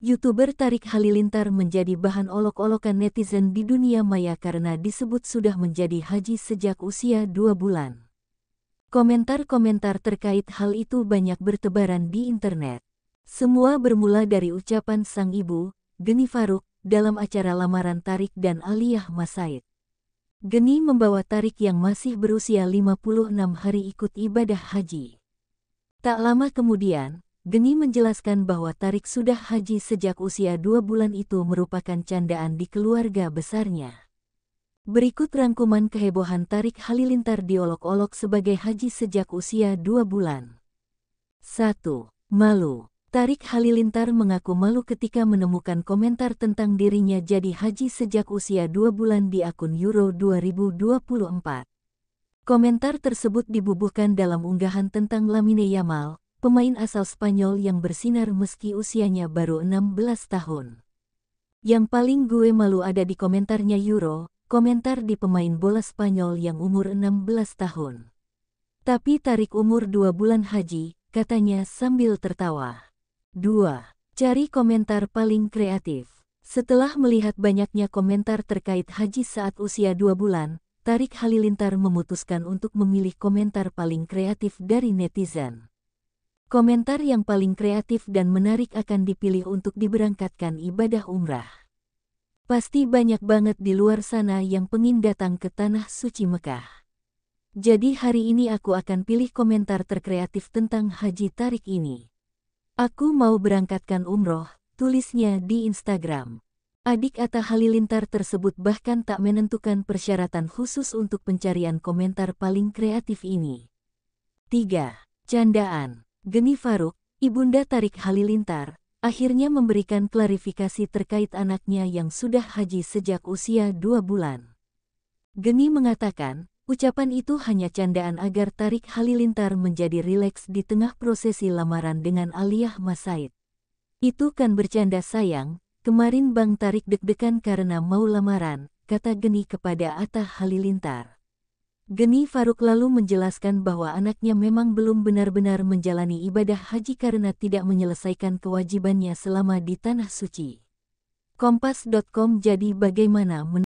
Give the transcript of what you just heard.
YouTuber Tarik Halilintar menjadi bahan olok-olokan netizen di dunia maya karena disebut sudah menjadi haji sejak usia dua bulan. Komentar-komentar terkait hal itu banyak bertebaran di internet. Semua bermula dari ucapan sang ibu, Geni Faruk, dalam acara lamaran Tarik dan Aliyah Masaid. Geni membawa Tarik yang masih berusia 56 hari ikut ibadah haji. Tak lama kemudian, Geni menjelaskan bahwa tarik sudah haji sejak usia dua bulan itu merupakan candaan di keluarga besarnya. Berikut rangkuman kehebohan tarik halilintar diolok-olok sebagai haji sejak usia dua bulan. 1. Malu Tarik Halilintar mengaku malu ketika menemukan komentar tentang dirinya jadi haji sejak usia dua bulan di akun Euro 2024. Komentar tersebut dibubuhkan dalam unggahan tentang Lamine Yamal, pemain asal Spanyol yang bersinar meski usianya baru 16 tahun. Yang paling gue malu ada di komentarnya Euro, komentar di pemain bola Spanyol yang umur 16 tahun. Tapi tarik umur dua bulan haji, katanya sambil tertawa. 2. Cari komentar paling kreatif. Setelah melihat banyaknya komentar terkait haji saat usia dua bulan, Tarik Halilintar memutuskan untuk memilih komentar paling kreatif dari netizen. Komentar yang paling kreatif dan menarik akan dipilih untuk diberangkatkan ibadah umrah. Pasti banyak banget di luar sana yang pengin datang ke Tanah Suci Mekah. Jadi hari ini aku akan pilih komentar terkreatif tentang haji tarik ini. Aku mau berangkatkan umroh, tulisnya di Instagram. Adik Atta Halilintar tersebut bahkan tak menentukan persyaratan khusus untuk pencarian komentar paling kreatif ini. 3. Candaan Geni Faruk, ibunda Tarik Halilintar, akhirnya memberikan klarifikasi terkait anaknya yang sudah haji sejak usia dua bulan. Geni mengatakan, ucapan itu hanya candaan agar Tarik Halilintar menjadi rileks di tengah prosesi lamaran dengan Aliyah Masaid. Itu kan bercanda sayang, kemarin Bang Tarik deg-degan karena mau lamaran, kata Geni kepada Atta Halilintar. Geni Faruk lalu menjelaskan bahwa anaknya memang belum benar-benar menjalani ibadah haji karena tidak menyelesaikan kewajibannya selama di Tanah Suci. Kompas.com jadi bagaimana menurut